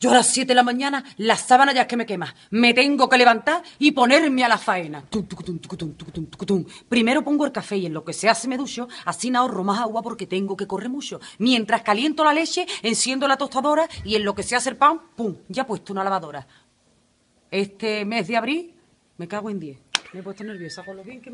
Yo a las 7 de la mañana la sábana ya es que me quema. Me tengo que levantar y ponerme a la faena. Primero pongo el café y en lo que se hace me ducho, así no ahorro más agua porque tengo que correr mucho. Mientras caliento la leche, enciendo la tostadora y en lo que se hace el pan, ¡pum! Ya he puesto una lavadora. Este mes de abril me cago en 10. Me he puesto nerviosa con lo bien que